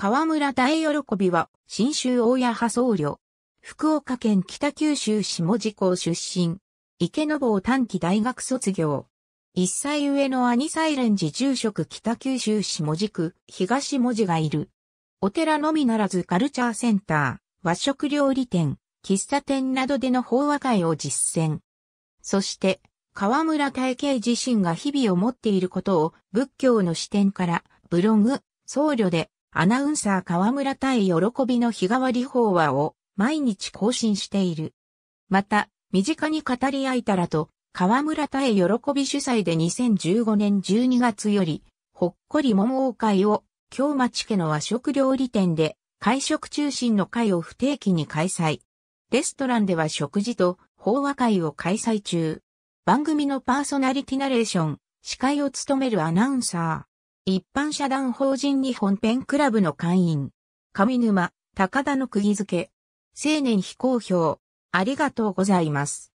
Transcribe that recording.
河村大喜びは、新州大谷派僧侶。福岡県北九州下地港出身。池坊短期大学卒業。一歳上の兄サイレンジ住職北九州下地区東文字がいる。お寺のみならずカルチャーセンター、和食料理店、喫茶店などでの法話会を実践。そして、河村大慶自身が日々を持っていることを仏教の視点から、ブログ、僧侶でアナウンサー河村対喜びの日替わり法話を毎日更新している。また、身近に語り合いたらと、河村対喜び主催で2015年12月より、ほっこり桃王会を、京町家の和食料理店で、会食中心の会を不定期に開催。レストランでは食事と法話会を開催中。番組のパーソナリティナレーション、司会を務めるアナウンサー。一般社団法人日本ペンクラブの会員。上沼、高田の釘付け。青年非公表。ありがとうございます。